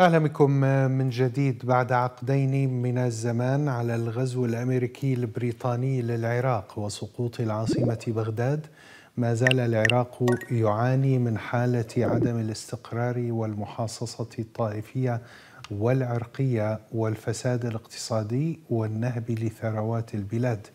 أهلا بكم من جديد بعد عقدين من الزمان على الغزو الأمريكي البريطاني للعراق وسقوط العاصمة بغداد ما زال العراق يعاني من حالة عدم الاستقرار والمحاصصة الطائفية والعرقية والفساد الاقتصادي والنهب لثروات البلاد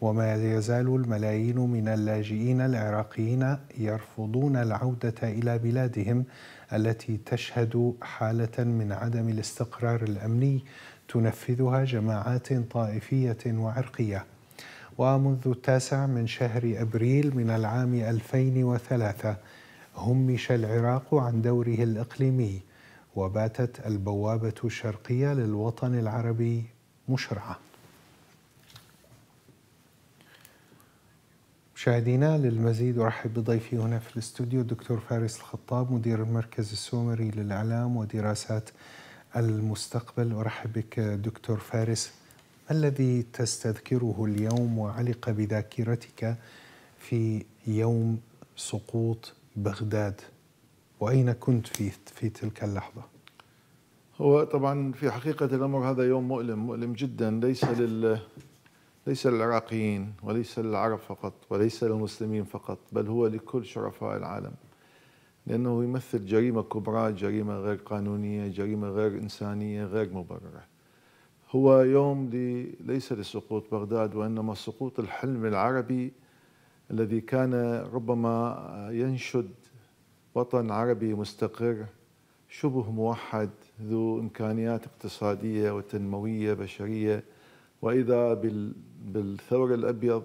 وما يزال الملايين من اللاجئين العراقيين يرفضون العودة إلى بلادهم التي تشهد حالة من عدم الاستقرار الأمني تنفذها جماعات طائفية وعرقية ومنذ التاسع من شهر أبريل من العام 2003 همش العراق عن دوره الإقليمي وباتت البوابة الشرقية للوطن العربي مشرعة مشاهدينا للمزيد أرحب بضيفي هنا في الاستوديو الدكتور فارس الخطاب مدير المركز السومري للإعلام ودراسات المستقبل أرحب بك دكتور فارس ما الذي تستذكره اليوم وعلق بذاكرتك في يوم سقوط بغداد وأين كنت في, في تلك اللحظة؟ هو طبعا في حقيقة الأمر هذا يوم مؤلم مؤلم جدا ليس لل ليس للعراقيين وليس للعرب فقط وليس للمسلمين فقط بل هو لكل شرفاء العالم لأنه يمثل جريمة كبرى جريمة غير قانونية جريمة غير إنسانية غير مبررة هو يوم لي ليس لسقوط بغداد وإنما سقوط الحلم العربي الذي كان ربما ينشد وطن عربي مستقر شبه موحد ذو إمكانيات اقتصادية وتنموية بشرية واذا بالثور الابيض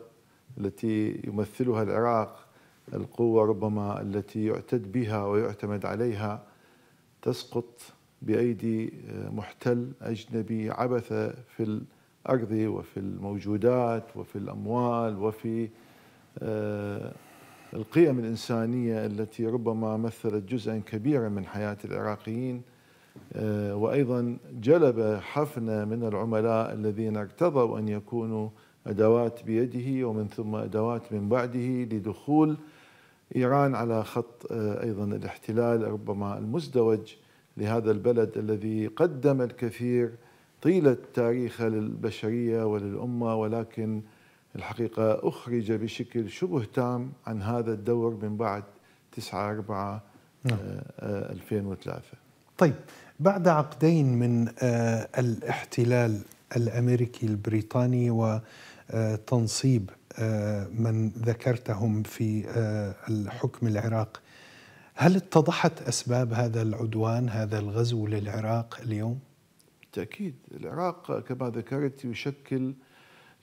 التي يمثلها العراق القوه ربما التي يعتد بها ويعتمد عليها تسقط بايدي آه، محتل اجنبي عبث في الارض وفي الموجودات وفي الاموال وفي آه، القيم الانسانيه التي ربما مثلت جزءا كبيرا من حياه العراقيين آه، وايضا جلب حفنه من العملاء الذين اقتضوا ان يكونوا ادوات بيده ومن ثم ادوات من بعده لدخول ايران على خط آه، ايضا الاحتلال ربما المزدوج لهذا البلد الذي قدم الكثير طيله تاريخه للبشريه وللامه ولكن الحقيقه اخرج بشكل شبه تام عن هذا الدور من بعد 9 4 2003 طيب بعد عقدين من آه، الاحتلال الامريكي البريطاني وتنصيب آه، آه، من ذكرتهم في الحكم العراق هل اتضحت اسباب هذا العدوان هذا الغزو للعراق اليوم؟ بالتاكيد العراق كما ذكرت يشكل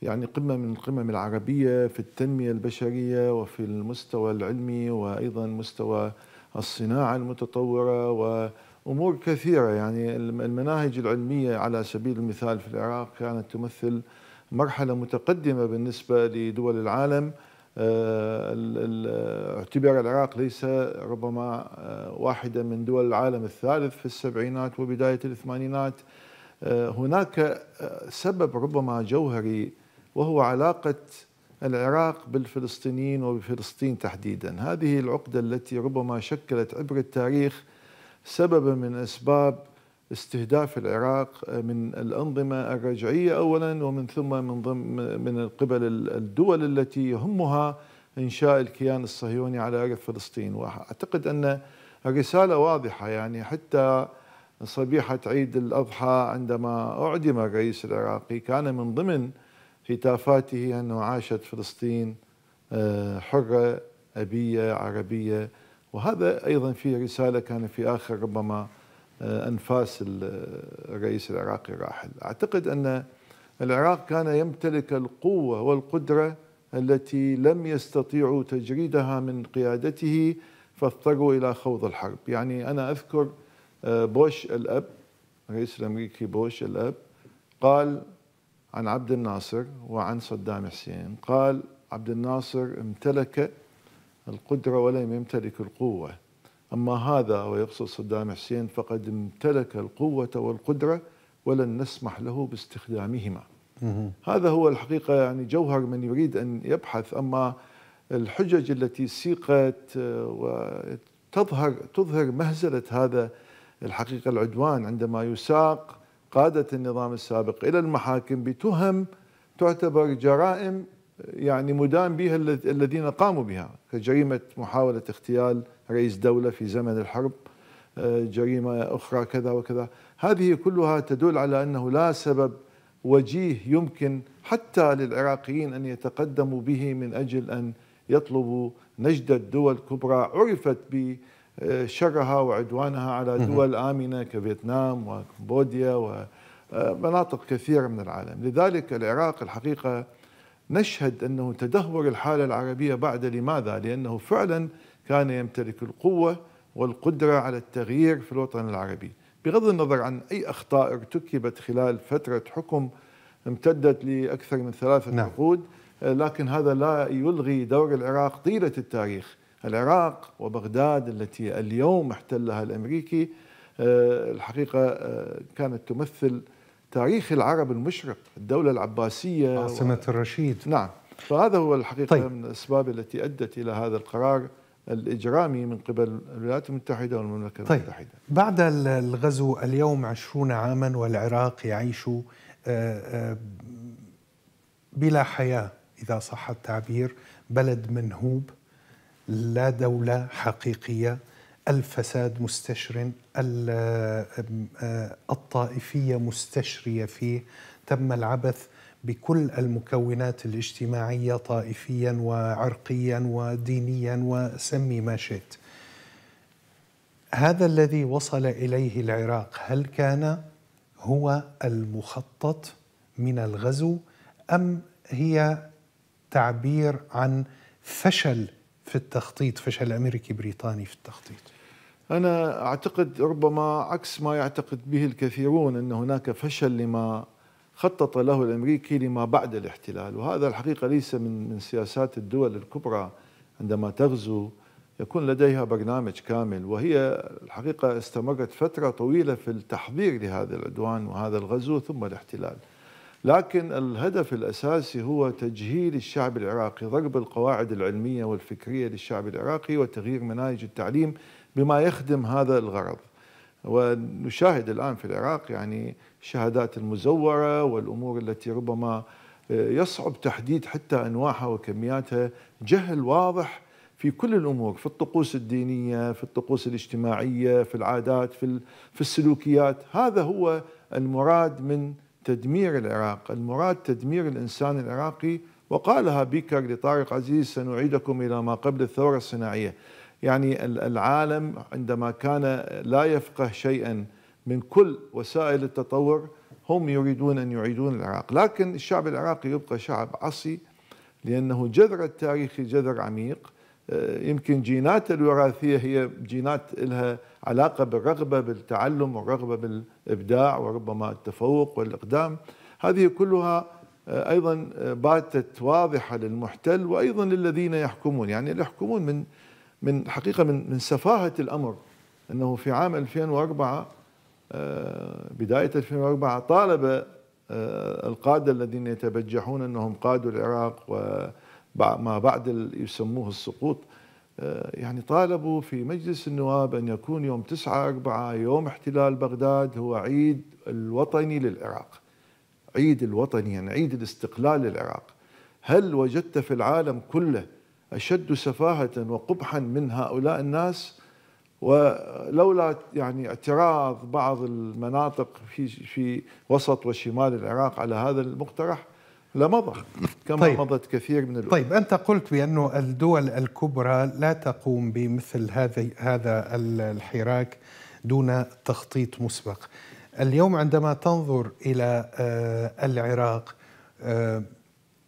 يعني قمه من القمم العربيه في التنميه البشريه وفي المستوى العلمي وايضا مستوى الصناعه المتطوره و امور كثيره يعني المناهج العلميه على سبيل المثال في العراق كانت تمثل مرحله متقدمه بالنسبه لدول العالم آه، اعتبر العراق ليس ربما آه، واحدة من دول العالم الثالث في السبعينات وبداية الثمانينات آه، هناك سبب ربما جوهري وهو علاقة العراق بالفلسطينيين وبفلسطين تحديدا هذه العقدة التي ربما شكلت عبر التاريخ سببا من اسباب استهداف العراق من الانظمه الرجعيه اولا ومن ثم من ضمن من قبل الدول التي يهمها انشاء الكيان الصهيوني على ارض فلسطين واعتقد ان الرساله واضحه يعني حتى صبيحه عيد الاضحى عندما اعدم الرئيس العراقي كان من ضمن هتافاته انه عاشت فلسطين آه، حره ابيه عربيه وهذا أيضا في رسالة كان في آخر ربما آه، أنفاس آه، الرئيس العراقي الراحل أعتقد أن العراق كان يمتلك القوة والقدرة التي لم يستطيعوا تجريدها من قيادته فاضطروا إلى خوض الحرب يعني أنا أذكر آه، بوش الأب الرئيس الأمريكي بوش الأب قال عن عبد الناصر وعن صدام حسين قال عبد الناصر امتلك القدرة ولم يمتلك القوة أما هذا ويقصد صدام حسين فقد امتلك القوة والقدرة ولن نسمح له باستخدامهما هذا هو الحقيقة يعني جوهر من يريد أن يبحث أما الحجج التي سيقت آه، وتظهر تظهر مهزلة هذا الحقيقة العدوان عندما يساق قادة النظام السابق إلى المحاكم بتهم تعتبر جرائم يعني مدان بها الذين قاموا بها كجريمة محاولة اغتيال رئيس دولة في زمن الحرب آه، جريمة أخرى كذا وكذا هذه كلها تدل على أنه لا سبب وجيه يمكن حتى للعراقيين أن يتقدموا به من أجل أن يطلبوا نجدة دول كبرى عرفت بشرها آه، وعدوانها على دول آمنة كفيتنام وكمبوديا ومناطق آه، كثيرة من العالم لذلك العراق الحقيقة نشهد أنه تدهور الحالة العربية بعد لماذا؟ لأنه فعلا كان يمتلك القوة والقدرة على التغيير في الوطن العربي بغض النظر عن أي أخطاء ارتكبت خلال فترة حكم امتدت لأكثر من ثلاثة نعم. عقود لكن هذا لا يلغي دور العراق طيلة التاريخ العراق وبغداد التي اليوم احتلها الأمريكي آه، الحقيقة آه، كانت تمثل تاريخ العرب المشرق الدولة العباسية عاصمة و... الرشيد نعم فهذا هو الحقيقة طيب. من الأسباب التي أدت إلى هذا القرار الإجرامي من قبل الولايات المتحدة والمملكة طيب. المتحدة بعد الغزو اليوم عشرون عاما والعراق يعيش آه، آه، بلا حياة إذا صح التعبير بلد منهوب لا دولة حقيقية الفساد مستشر آه، الطائفيه مستشريه فيه تم العبث بكل المكونات الاجتماعيه طائفيا وعرقيا ودينيا وسمي ما شئت هذا الذي وصل اليه العراق هل كان هو المخطط من الغزو ام هي تعبير عن فشل في التخطيط فشل امريكي بريطاني في التخطيط أنا أعتقد ربما عكس ما يعتقد به الكثيرون أن هناك فشل لما خطط له الامريكي لما بعد الاحتلال وهذا الحقيقه ليس من من سياسات الدول الكبرى عندما تغزو يكون لديها برنامج كامل وهي الحقيقه استمرت فتره طويله في التحضير لهذا العدوان وهذا الغزو ثم الاحتلال. لكن الهدف الاساسي هو تجهيل الشعب العراقي، ضرب القواعد العلميه والفكريه للشعب العراقي وتغيير مناهج التعليم بما يخدم هذا الغرض ونشاهد الآن في العراق يعني الشهادات المزورة والأمور التي ربما يصعب تحديد حتى أنواعها وكمياتها جهل واضح في كل الأمور في الطقوس الدينية في الطقوس الاجتماعية في العادات في, في السلوكيات هذا هو المراد من تدمير العراق المراد تدمير الإنسان العراقي وقالها بيكر لطارق عزيز سنعيدكم إلى ما قبل الثورة الصناعية يعني العالم عندما كان لا يفقه شيئا من كل وسائل التطور هم يريدون ان يعيدون العراق، لكن الشعب العراقي يبقى شعب عصي لانه جذر التاريخي جذر عميق آه، يمكن جينات الوراثيه هي جينات لها علاقه بالرغبه بالتعلم والرغبه بالابداع وربما التفوق والاقدام، هذه كلها آه، ايضا آه، باتت واضحه للمحتل وايضا للذين يحكمون، يعني اللي يحكمون من من حقيقه من من سفاهه الامر انه في عام 2004 آه، بدايه 2004 طالب آه، القاده الذين يتبجحون انهم قادوا العراق وما بعد يسموه السقوط آه، يعني طالبوا في مجلس النواب ان يكون يوم 9 4 يوم احتلال بغداد هو عيد الوطني للعراق. عيد الوطني يعني عيد الاستقلال للعراق. هل وجدت في العالم كله أشد سفاهة وقبحا من هؤلاء الناس ولولا يعني اعتراض بعض المناطق في في وسط وشمال العراق على هذا المقترح لمضى كما طيب. مضت كثير من الأمور طيب أنت قلت بأن الدول الكبرى لا تقوم بمثل هذا هذا الحراك دون تخطيط مسبق اليوم عندما تنظر إلى آه، العراق آه،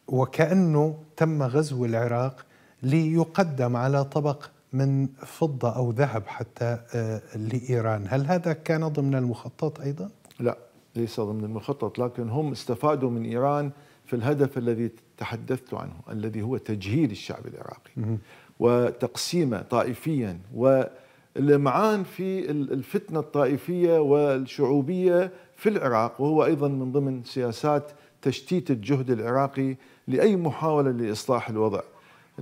وكأنه تم غزو العراق ليقدم على طبق من فضة أو ذهب حتى آه، لإيران هل هذا كان ضمن المخطط أيضا؟ لا ليس ضمن المخطط لكن هم استفادوا من إيران في الهدف الذي تحدثت عنه الذي هو تجهيل الشعب العراقي وتقسيمه طائفيا والإمعان في الفتنة الطائفية والشعوبية في العراق وهو أيضا من ضمن سياسات تشتيت الجهد العراقي لأي محاولة لإصلاح الوضع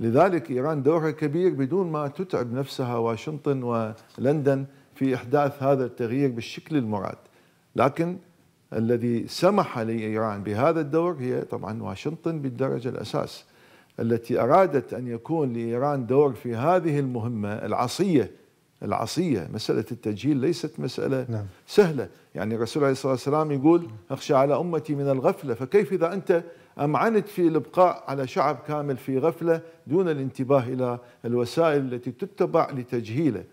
لذلك إيران دورها كبير بدون ما تتعب نفسها واشنطن ولندن في إحداث هذا التغيير بالشكل المراد لكن الذي سمح لإيران بهذا الدور هي طبعا واشنطن بالدرجة الأساس التي أرادت أن يكون لإيران دور في هذه المهمة العصية العصية مسألة التجهيل ليست مسألة نعم. سهلة يعني الرسول عليه الصلاة والسلام يقول أخشى على أمتي من الغفلة فكيف إذا أنت أمعنت في الإبقاء على شعب كامل في غفلة دون الانتباه إلى الوسائل التي تتبع لتجهيله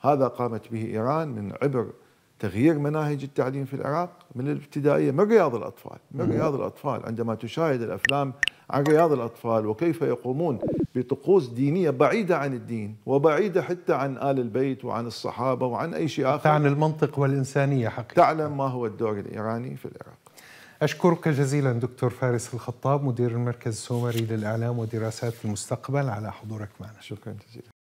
هذا قامت به إيران من عبر تغيير مناهج التعليم في العراق من الابتدائية من رياض الأطفال من نعم. رياض الأطفال عندما تشاهد الأفلام عن رياض الأطفال وكيف يقومون بطقوس دينية بعيدة عن الدين وبعيدة حتى عن آل البيت وعن الصحابة وعن أي شيء آخر عن المنطق والإنسانية حقيقة تعلم ما هو الدور الإيراني في العراق أشكرك جزيلا دكتور فارس الخطاب مدير المركز السومري للإعلام ودراسات المستقبل على حضورك معنا شكرا جزيلا